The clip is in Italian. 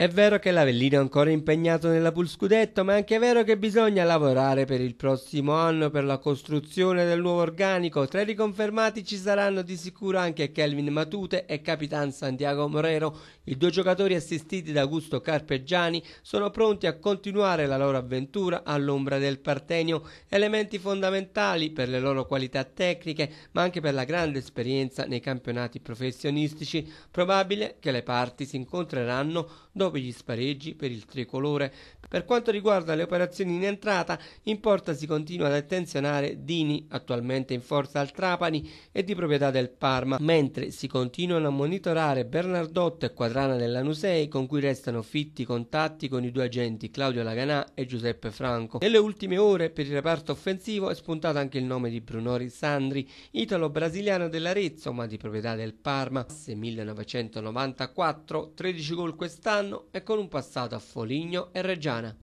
È vero che l'Avellino è ancora impegnato nella Pool Scudetto, ma è anche vero che bisogna lavorare per il prossimo anno per la costruzione del nuovo organico. Tra i riconfermati ci saranno di sicuro anche Kelvin Matute e Capitan Santiago Morero. I due giocatori assistiti da Augusto Carpeggiani sono pronti a continuare la loro avventura all'ombra del Partenio, elementi fondamentali per le loro qualità tecniche, ma anche per la grande esperienza nei campionati professionistici. Probabile che le parti si incontreranno dopo per gli spareggi, per il tricolore. Per quanto riguarda le operazioni in entrata, in porta si continua ad attenzionare Dini, attualmente in forza al Trapani e di proprietà del Parma, mentre si continuano a monitorare Bernardotto e Quadrana della Nusei, con cui restano fitti contatti con i due agenti Claudio Laganà e Giuseppe Franco. Nelle ultime ore, per il reparto offensivo, è spuntato anche il nome di Brunori Sandri, italo-brasiliano dell'Arezzo, ma di proprietà del Parma. Se 1994, 13 gol quest'anno, e con un passato a Foligno e Reggiana.